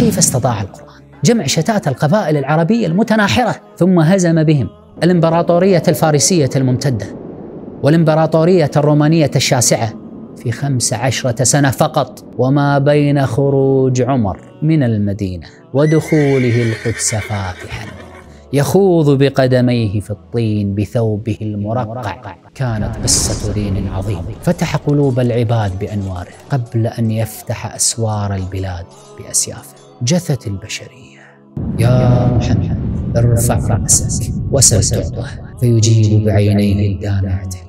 كيف استطاع القرآن جمع شتات القبائل العربية المتناحرة ثم هزم بهم الإمبراطورية الفارسية الممتدة والإمبراطورية الرومانية الشاسعة في خمس عشرة سنة فقط وما بين خروج عمر من المدينة ودخوله القدس فاتحاً يخوض بقدميه في الطين بثوبه المرقع كانت قصة دين عظيم فتح قلوب العباد بأنواره قبل أن يفتح أسوار البلاد بأسيافه جثت البشرية يا محمد ارفع رأسك وسل تعطه فيجيب بعينيه الدامعتين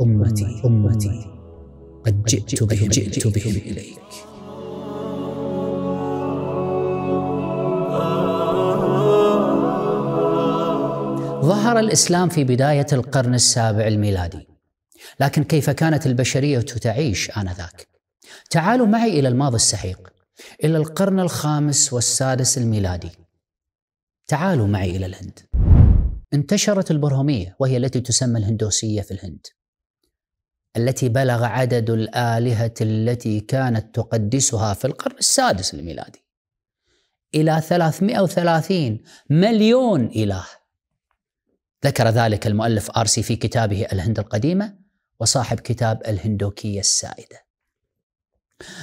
أمتي أمتي قد جئت بهم جئت بهم إليك ظهر الاسلام في بدايه القرن السابع الميلادي. لكن كيف كانت البشريه تعيش انذاك؟ تعالوا معي الى الماضي السحيق، الى القرن الخامس والسادس الميلادي. تعالوا معي الى الهند. انتشرت البرهميه وهي التي تسمى الهندوسيه في الهند. التي بلغ عدد الالهه التي كانت تقدسها في القرن السادس الميلادي. الى 330 مليون اله. ذكر ذلك المؤلف آرسي في كتابه الهند القديمة وصاحب كتاب الهندوكية السائدة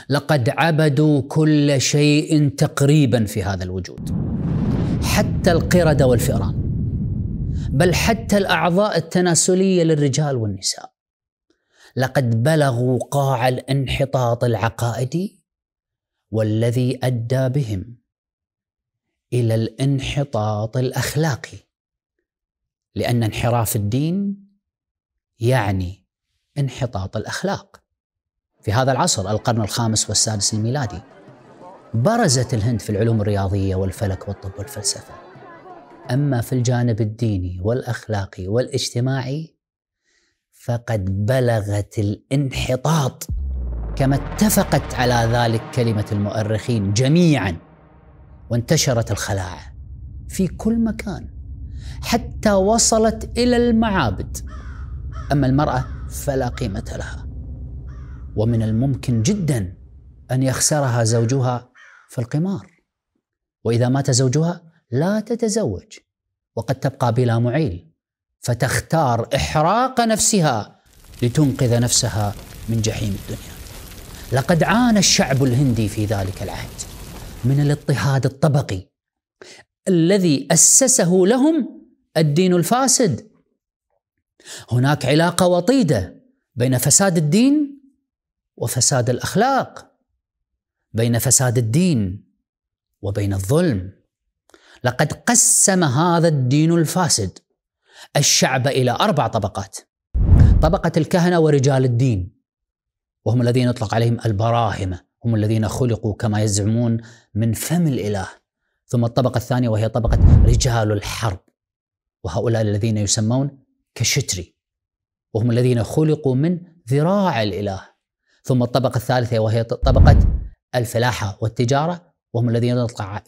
لقد عبدوا كل شيء تقريبا في هذا الوجود حتى القردة والفئران بل حتى الأعضاء التناسلية للرجال والنساء لقد بلغوا قاع الانحطاط العقائدي والذي أدى بهم إلى الانحطاط الأخلاقي لأن انحراف الدين يعني انحطاط الأخلاق في هذا العصر القرن الخامس والسادس الميلادي برزت الهند في العلوم الرياضية والفلك والطب والفلسفة أما في الجانب الديني والأخلاقي والاجتماعي فقد بلغت الانحطاط كما اتفقت على ذلك كلمة المؤرخين جميعا وانتشرت الخلاعة في كل مكان حتى وصلت الى المعابد اما المراه فلا قيمه لها ومن الممكن جدا ان يخسرها زوجها في القمار واذا مات زوجها لا تتزوج وقد تبقى بلا معيل فتختار احراق نفسها لتنقذ نفسها من جحيم الدنيا لقد عانى الشعب الهندي في ذلك العهد من الاضطهاد الطبقي الذي اسسه لهم الدين الفاسد هناك علاقه وطيده بين فساد الدين وفساد الاخلاق بين فساد الدين وبين الظلم لقد قسم هذا الدين الفاسد الشعب الى اربع طبقات طبقه الكهنه ورجال الدين وهم الذين يطلق عليهم البراهمه هم الذين خلقوا كما يزعمون من فم الاله ثم الطبقه الثانيه وهي طبقه رجال الحرب وهؤلاء الذين يسمون كشتري وهم الذين خلقوا من ذراع الإله ثم الطبقة الثالثة وهي طبقة الفلاحة والتجارة وهم الذين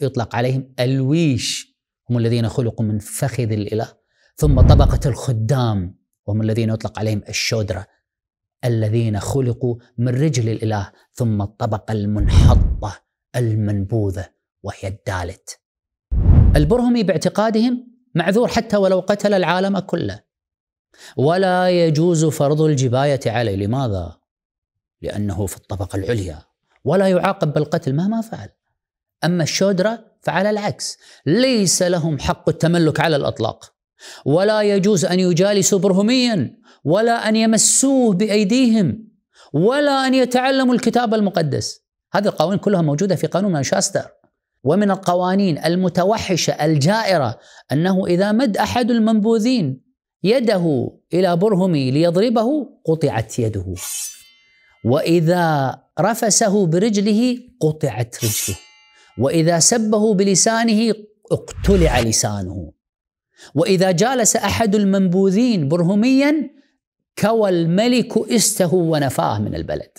يطلق عليهم الويش هم الذين خلقوا من فخذ الإله ثم طبقة الخدام وهم الذين يطلق عليهم الشودرة الذين خلقوا من رجل الإله ثم الطبقة المنحطة المنبوذة وهي الدالت البرهمي باعتقادهم معذور حتى ولو قتل العالم كله ولا يجوز فرض الجباية عليه لماذا؟ لأنه في الطبقة العليا ولا يعاقب بالقتل مهما فعل أما الشودرة فعلى العكس ليس لهم حق التملك على الإطلاق ولا يجوز أن يجالسوا برهميا ولا أن يمسوه بأيديهم ولا أن يتعلموا الكتاب المقدس هذه القوانين كلها موجودة في قانون مانشستر ومن القوانين المتوحشه الجائره انه اذا مد احد المنبوذين يده الى برهمه ليضربه قطعت يده واذا رفسه برجله قطعت رجله واذا سبه بلسانه اقتلع لسانه واذا جالس احد المنبوذين برهميا كوى الملك استه ونفاه من البلد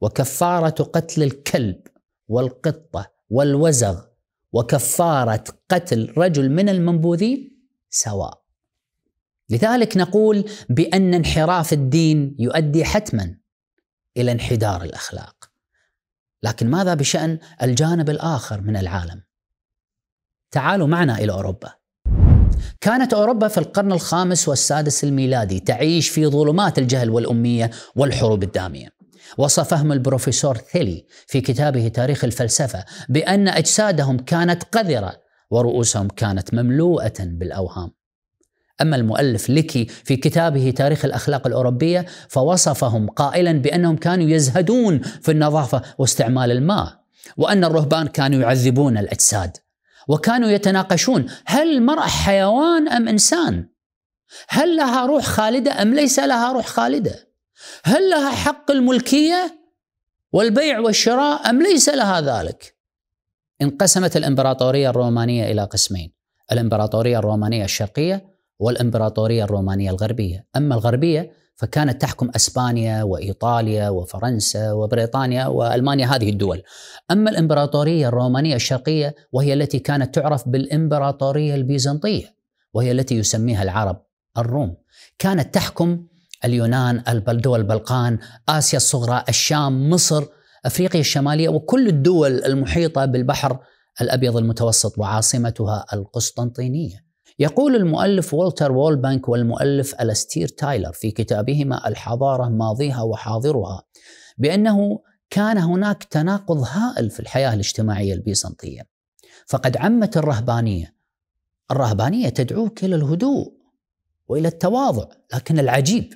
وكفاره قتل الكلب والقطه والوزغ وكفارة قتل رجل من المنبوذين سواء لذلك نقول بأن انحراف الدين يؤدي حتما إلى انحدار الأخلاق لكن ماذا بشأن الجانب الآخر من العالم تعالوا معنا إلى أوروبا كانت أوروبا في القرن الخامس والسادس الميلادي تعيش في ظلمات الجهل والأمية والحروب الدامية وصفهم البروفيسور ثيلي في كتابه تاريخ الفلسفه بان اجسادهم كانت قذره ورؤوسهم كانت مملوءه بالاوهام. اما المؤلف ليكي في كتابه تاريخ الاخلاق الاوروبيه فوصفهم قائلا بانهم كانوا يزهدون في النظافه واستعمال الماء وان الرهبان كانوا يعذبون الاجساد وكانوا يتناقشون هل المراه حيوان ام انسان؟ هل لها روح خالده ام ليس لها روح خالده؟ هل لها حق الملكيه والبيع والشراء ام ليس لها ذلك؟ انقسمت الامبراطوريه الرومانيه الى قسمين، الامبراطوريه الرومانيه الشرقيه والامبراطوريه الرومانيه الغربيه، اما الغربيه فكانت تحكم اسبانيا وايطاليا وفرنسا وبريطانيا والمانيا هذه الدول. اما الامبراطوريه الرومانيه الشرقيه وهي التي كانت تعرف بالامبراطوريه البيزنطيه وهي التي يسميها العرب الروم. كانت تحكم اليونان الدول البلقان آسيا الصغرى الشام مصر أفريقيا الشمالية وكل الدول المحيطة بالبحر الأبيض المتوسط وعاصمتها القسطنطينية يقول المؤلف والتر وولبانك والمؤلف الاستير تايلر في كتابهما الحضارة ماضيها وحاضرها بأنه كان هناك تناقض هائل في الحياة الاجتماعية البيزنطية فقد عمت الرهبانية الرهبانية تدعوك إلى الهدوء وإلى التواضع لكن العجيب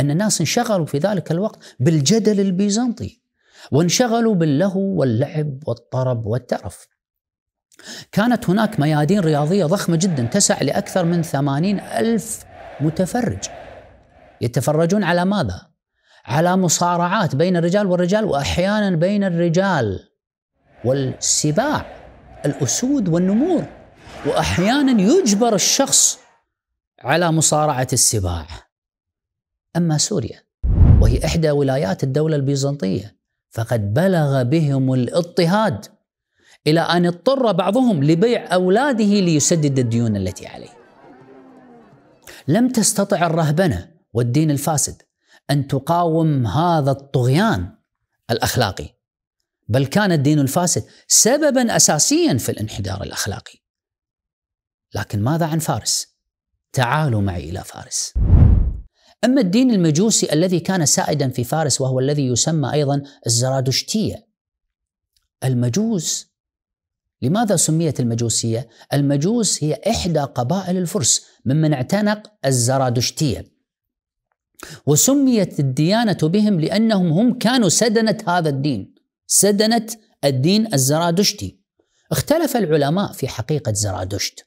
أن الناس انشغلوا في ذلك الوقت بالجدل البيزنطي وانشغلوا باللهو واللعب والطرب والترف كانت هناك ميادين رياضية ضخمة جدا تسع لأكثر من ثمانين ألف متفرج يتفرجون على ماذا؟ على مصارعات بين الرجال والرجال وأحيانا بين الرجال والسباع الأسود والنمور وأحيانا يجبر الشخص على مصارعة السباع أما سوريا وهي إحدى ولايات الدولة البيزنطية فقد بلغ بهم الاضطهاد إلى أن اضطر بعضهم لبيع أولاده ليسدد الديون التي عليه لم تستطع الرهبنة والدين الفاسد أن تقاوم هذا الطغيان الأخلاقي بل كان الدين الفاسد سببا اساسيا في الانحدار الاخلاقي. لكن ماذا عن فارس؟ تعالوا معي الى فارس. أما الدين المجوسي الذي كان سائدا في فارس وهو الذي يسمى أيضا الزرادشتية المجوس لماذا سميت المجوسية؟ المجوس هي إحدى قبائل الفرس ممن اعتنق الزرادشتية وسميت الديانة بهم لأنهم هم كانوا سدنة هذا الدين سدنة الدين الزرادشتي اختلف العلماء في حقيقة زرادشت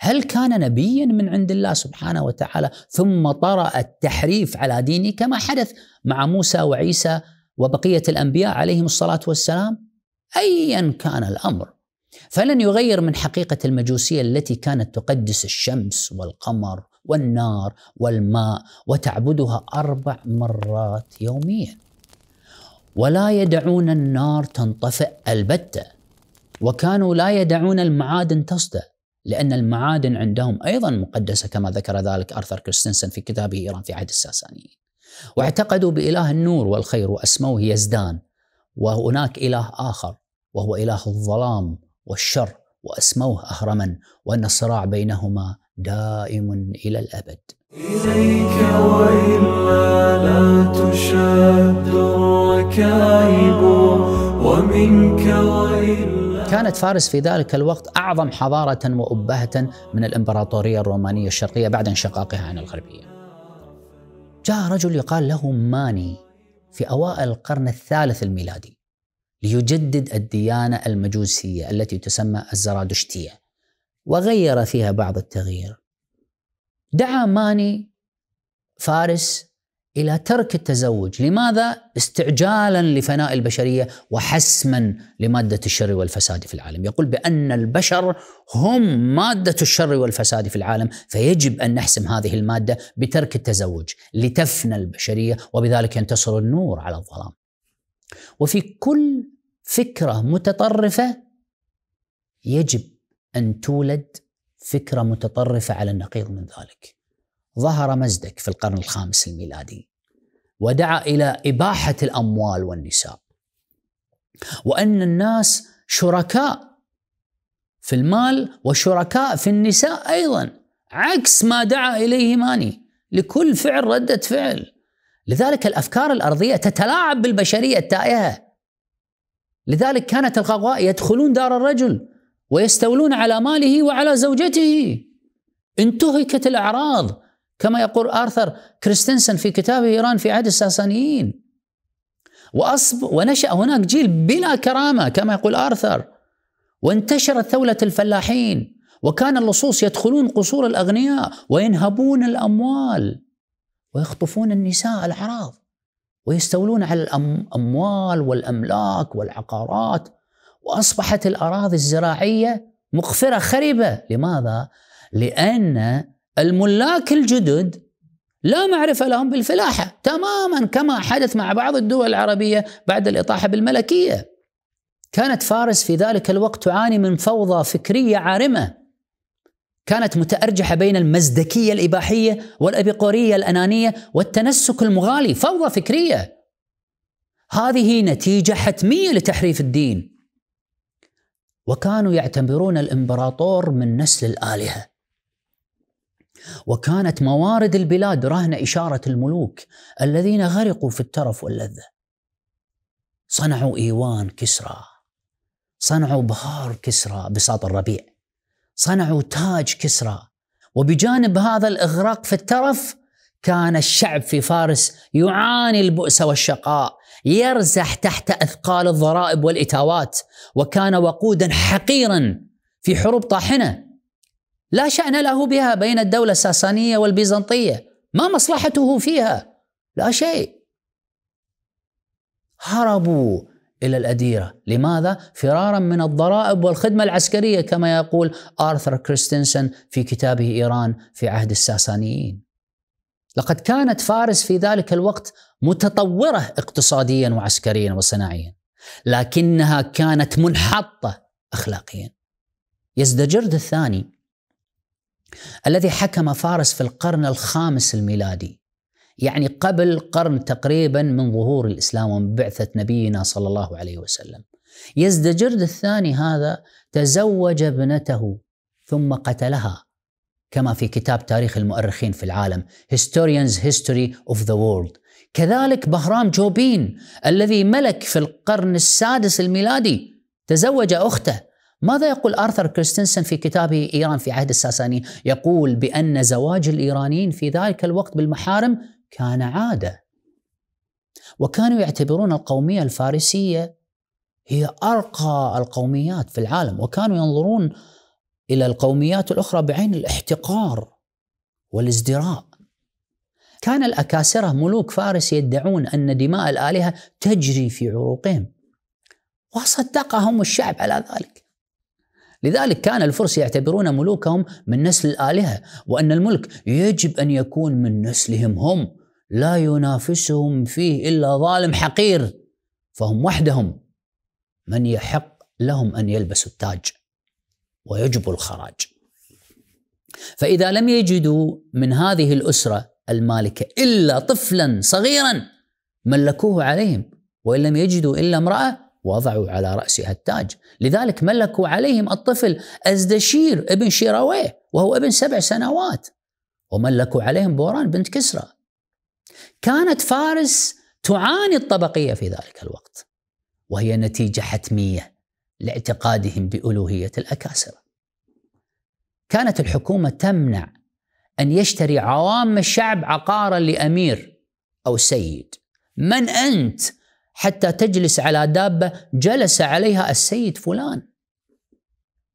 هل كان نبيا من عند الله سبحانه وتعالى ثم طرأ التحريف على دينه كما حدث مع موسى وعيسى وبقية الأنبياء عليهم الصلاة والسلام أيا كان الأمر فلن يغير من حقيقة المجوسية التي كانت تقدس الشمس والقمر والنار والماء وتعبدها أربع مرات يوميا ولا يدعون النار تنطفئ البتة وكانوا لا يدعون المعادن تصدأ لأن المعادن عندهم أيضا مقدسة كما ذكر ذلك أرثر كريستنسن في كتابه إيران في عهد الساسانيين واعتقدوا بإله النور والخير وأسموه يزدان وهناك إله آخر وهو إله الظلام والشر وأسموه أهرما وأن الصراع بينهما دائم إلى الأبد إليك وإلا لا تشد الركائب ومنك وإلا كانت فارس في ذلك الوقت أعظم حضارة وأبهة من الإمبراطورية الرومانية الشرقية بعد انشقاقها عن الغربية جاء رجل يقال له ماني في أوائل القرن الثالث الميلادي ليجدد الديانة المجوسية التي تسمى الزرادشتية وغير فيها بعض التغيير دعا ماني فارس الى ترك التزوج، لماذا؟ استعجالا لفناء البشريه وحسما لماده الشر والفساد في العالم، يقول بان البشر هم ماده الشر والفساد في العالم، فيجب ان نحسم هذه الماده بترك التزوج لتفنى البشريه وبذلك ينتصر النور على الظلام. وفي كل فكره متطرفه يجب ان تولد فكره متطرفه على النقيض من ذلك. ظهر مزدك في القرن الخامس الميلادي ودعا الى اباحه الاموال والنساء وان الناس شركاء في المال وشركاء في النساء ايضا عكس ما دعا اليه ماني لكل فعل رده فعل لذلك الافكار الارضيه تتلاعب بالبشريه التائهه لذلك كانت الغواء يدخلون دار الرجل ويستولون على ماله وعلى زوجته انتهكت الاعراض كما يقول آرثر كريستنسن في كتابه إيران في عهد الساسانيين وأصب ونشأ هناك جيل بلا كرامة كما يقول آرثر وانتشرت ثولة الفلاحين وكان اللصوص يدخلون قصور الأغنياء وينهبون الأموال ويخطفون النساء الأعراض ويستولون على الأموال والأملاك والعقارات وأصبحت الأراضي الزراعية مقفرة خربة لماذا؟ لأن الملاك الجدد لا معرفة لهم بالفلاحة تماما كما حدث مع بعض الدول العربية بعد الإطاحة بالملكية كانت فارس في ذلك الوقت تعاني من فوضى فكرية عارمة كانت متأرجحة بين المزدكية الإباحية والأبيقورية الأنانية والتنسك المغالي فوضى فكرية هذه نتيجة حتمية لتحريف الدين وكانوا يعتبرون الإمبراطور من نسل الآلهة وكانت موارد البلاد رهن إشارة الملوك الذين غرقوا في الترف واللذة صنعوا إيوان كسرى صنعوا بهار كسرى بساط الربيع صنعوا تاج كسرى وبجانب هذا الإغراق في الترف كان الشعب في فارس يعاني البؤس والشقاء يرزح تحت اثقال الضرائب والاتاوات وكان وقودا حقيرا في حروب طاحنه لا شأن له بها بين الدولة الساسانية والبيزنطية ما مصلحته فيها لا شيء هربوا إلى الأديرة لماذا؟ فرارا من الضرائب والخدمة العسكرية كما يقول آرثر كريستنسن في كتابه إيران في عهد الساسانيين لقد كانت فارس في ذلك الوقت متطورة اقتصاديا وعسكريا وصناعيا لكنها كانت منحطة أخلاقيا يزدجرد الثاني الذي حكم فارس في القرن الخامس الميلادي يعني قبل قرن تقريبا من ظهور الاسلام ومن بعثه نبينا صلى الله عليه وسلم. يزدجرد الثاني هذا تزوج ابنته ثم قتلها كما في كتاب تاريخ المؤرخين في العالم Historians History of the World كذلك بهرام جوبين الذي ملك في القرن السادس الميلادي تزوج اخته ماذا يقول آرثر كريستنسن في كتابه إيران في عهد الساساني؟ يقول بأن زواج الإيرانيين في ذلك الوقت بالمحارم كان عادة وكانوا يعتبرون القومية الفارسية هي أرقى القوميات في العالم وكانوا ينظرون إلى القوميات الأخرى بعين الاحتقار والازدراء كان الأكاسرة ملوك فارس يدعون أن دماء الآلهة تجري في عروقهم وصدقهم الشعب على ذلك لذلك كان الفرس يعتبرون ملوكهم من نسل الآلهة وأن الملك يجب أن يكون من نسلهم هم لا ينافسهم فيه إلا ظالم حقير فهم وحدهم من يحق لهم أن يلبسوا التاج ويجب الخراج فإذا لم يجدوا من هذه الأسرة المالكة إلا طفلا صغيرا ملكوه عليهم وإن لم يجدوا إلا امرأة وضعوا على رأسها التاج لذلك ملكوا عليهم الطفل أزدشير ابن شيراويه وهو ابن سبع سنوات وملكوا عليهم بوران بنت كسرى كانت فارس تعاني الطبقية في ذلك الوقت وهي نتيجة حتمية لاعتقادهم بألوهية الأكاسرة كانت الحكومة تمنع أن يشتري عوام الشعب عقارا لأمير أو سيد من أنت حتى تجلس على دابه جلس عليها السيد فلان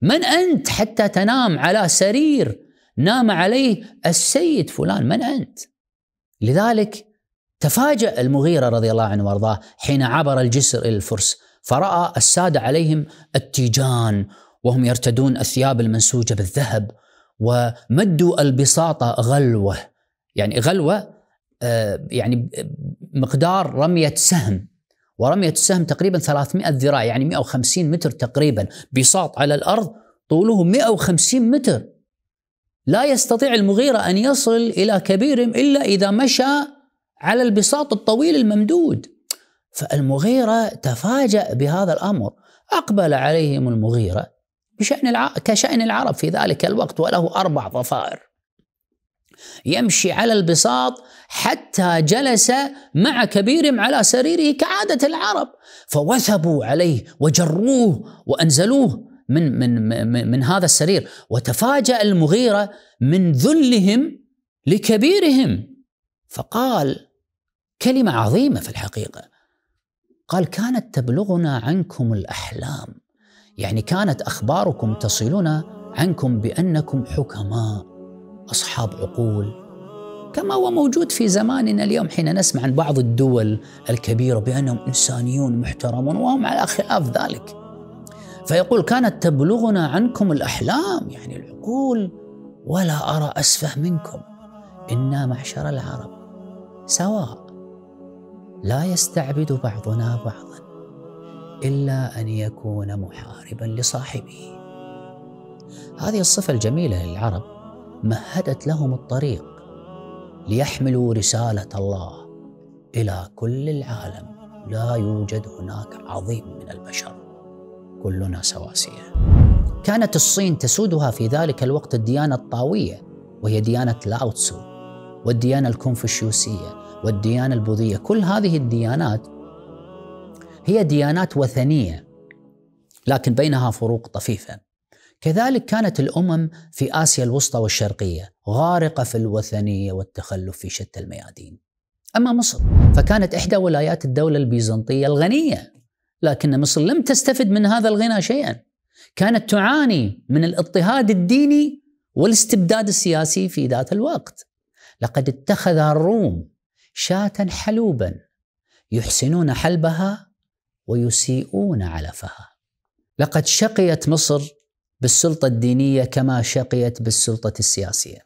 من انت حتى تنام على سرير نام عليه السيد فلان من انت لذلك تفاجا المغيره رضي الله عنه وارضاه حين عبر الجسر الى الفرس فراى الساده عليهم التيجان وهم يرتدون الثياب المنسوجه بالذهب ومدوا البساطه غلوه يعني غلوه آه، يعني مقدار رميه سهم ورمية السهم تقريبا 300 ذراع يعني 150 متر تقريبا بساط على الأرض طوله 150 متر لا يستطيع المغيرة أن يصل إلى كبيرهم إلا إذا مشى على البساط الطويل الممدود فالمغيرة تفاجأ بهذا الأمر أقبل عليهم المغيرة بشأن الع... كشأن العرب في ذلك الوقت وله أربع ظفائر يمشي على البساط حتى جلس مع كبيرهم على سريره كعادة العرب فوثبوا عليه وجروه وأنزلوه من من من هذا السرير وتفاجأ المغيرة من ذلهم لكبيرهم فقال كلمة عظيمة في الحقيقة قال كانت تبلغنا عنكم الأحلام يعني كانت أخباركم تصلنا عنكم بأنكم حكماء أصحاب عقول كما هو موجود في زماننا اليوم حين نسمع عن بعض الدول الكبيرة بأنهم إنسانيون محترمون وهم على خلاف ذلك فيقول كانت تبلغنا عنكم الأحلام يعني العقول ولا أرى أسفه منكم إنا معشر العرب سواء لا يستعبد بعضنا بعضا إلا أن يكون محاربا لصاحبه هذه الصفة الجميلة للعرب مهدت لهم الطريق ليحملوا رساله الله الى كل العالم لا يوجد هناك عظيم من البشر كلنا سواسيه كانت الصين تسودها في ذلك الوقت الديانه الطاويه وهي ديانه لاوتسو والديانه الكونفوشيوسيه والديانه البوذيه كل هذه الديانات هي ديانات وثنيه لكن بينها فروق طفيفه كذلك كانت الامم في اسيا الوسطى والشرقيه غارقه في الوثنيه والتخلف في شتى الميادين. اما مصر فكانت احدى ولايات الدوله البيزنطيه الغنيه لكن مصر لم تستفد من هذا الغنى شيئا. كانت تعاني من الاضطهاد الديني والاستبداد السياسي في ذات الوقت. لقد اتخذ الروم شاة حلوبا يحسنون حلبها ويسيئون علفها. لقد شقيت مصر بالسلطه الدينيه كما شقيت بالسلطه السياسيه.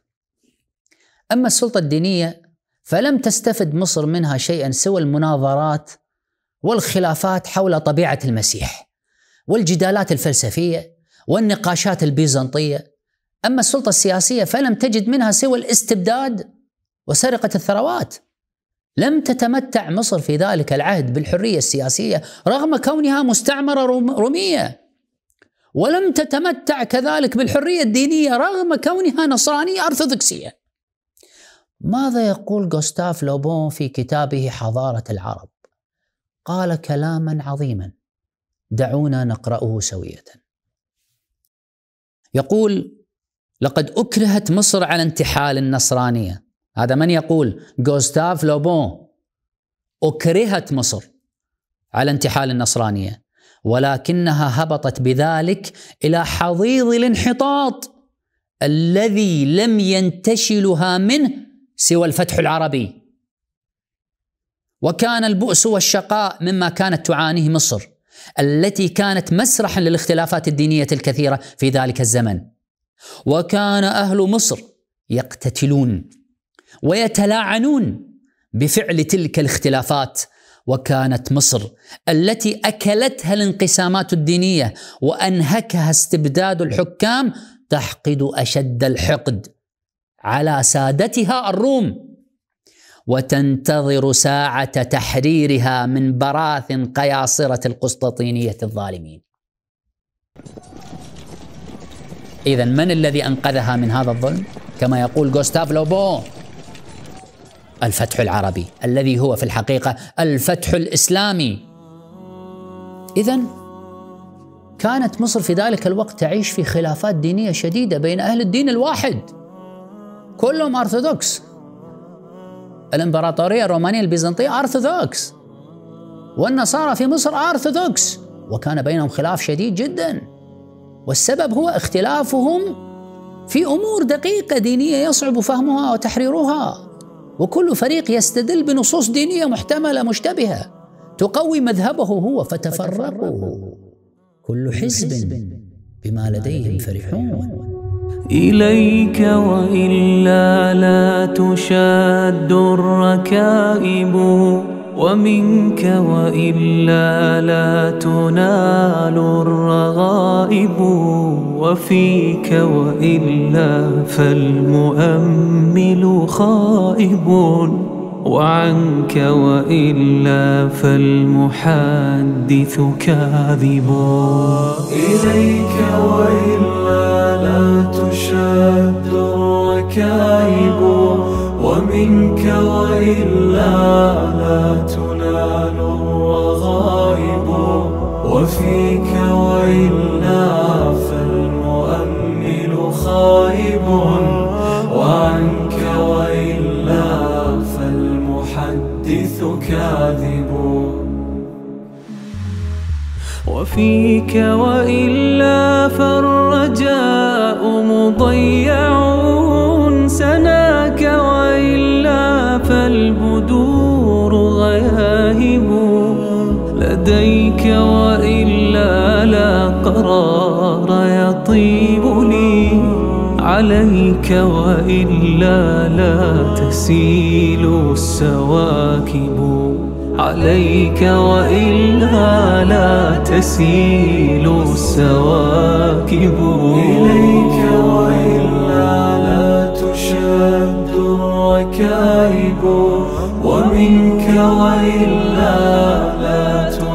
اما السلطه الدينيه فلم تستفد مصر منها شيئا سوى المناظرات والخلافات حول طبيعه المسيح والجدالات الفلسفيه والنقاشات البيزنطيه اما السلطه السياسيه فلم تجد منها سوى الاستبداد وسرقه الثروات لم تتمتع مصر في ذلك العهد بالحريه السياسيه رغم كونها مستعمره روميه ولم تتمتع كذلك بالحريه الدينيه رغم كونها نصرانيه ارثوذكسيه. ماذا يقول غوستاف لوبون في كتابه حضاره العرب؟ قال كلاما عظيما دعونا نقراه سويه. يقول: لقد اكرهت مصر على انتحال النصرانيه. هذا من يقول؟ غوستاف لوبون اكرهت مصر على انتحال النصرانيه. ولكنها هبطت بذلك الى حضيض الانحطاط الذي لم ينتشلها منه سوى الفتح العربي وكان البؤس والشقاء مما كانت تعانيه مصر التي كانت مسرحا للاختلافات الدينيه الكثيره في ذلك الزمن وكان اهل مصر يقتتلون ويتلاعنون بفعل تلك الاختلافات وكانت مصر التي اكلتها الانقسامات الدينيه وانهكها استبداد الحكام تحقد اشد الحقد على سادتها الروم وتنتظر ساعه تحريرها من براثن قياصره القسطنطينيه الظالمين. اذا من الذي انقذها من هذا الظلم؟ كما يقول غوستاف لوبون الفتح العربي الذي هو في الحقيقه الفتح الاسلامي. اذا كانت مصر في ذلك الوقت تعيش في خلافات دينيه شديده بين اهل الدين الواحد. كلهم ارثوذكس. الامبراطوريه الرومانيه البيزنطيه ارثوذكس. والنصارى في مصر ارثوذكس وكان بينهم خلاف شديد جدا. والسبب هو اختلافهم في امور دقيقه دينيه يصعب فهمها وتحريرها وكل فريق يستدل بنصوص دينيه محتمله مشتبهه تقوي مذهبه هو فتفرقوا كل حزب بما لديهم فرحون إليك وإلا لا تشاد الركائب ومنك وإلا لا تنال الرغائب وفيك وإلا فالمؤمل خائب وعنك وإلا فالمحدث كاذب إليك وإلا لا تشد الركائب ومنك وإلا لا تنال الرغائب وفيك وإلا فالمؤمل خائب وعنك وإلا فالمحدث كاذب وفيك وإلا فالرغائب البدور غياهب لديك وإلا لا قرار يطيب لي عليك وإلا لا تسيل السواكب عليك وإلا لا تسيل السواكب إليك وإلا لا تشد الركائب منك وإلا لا تؤمن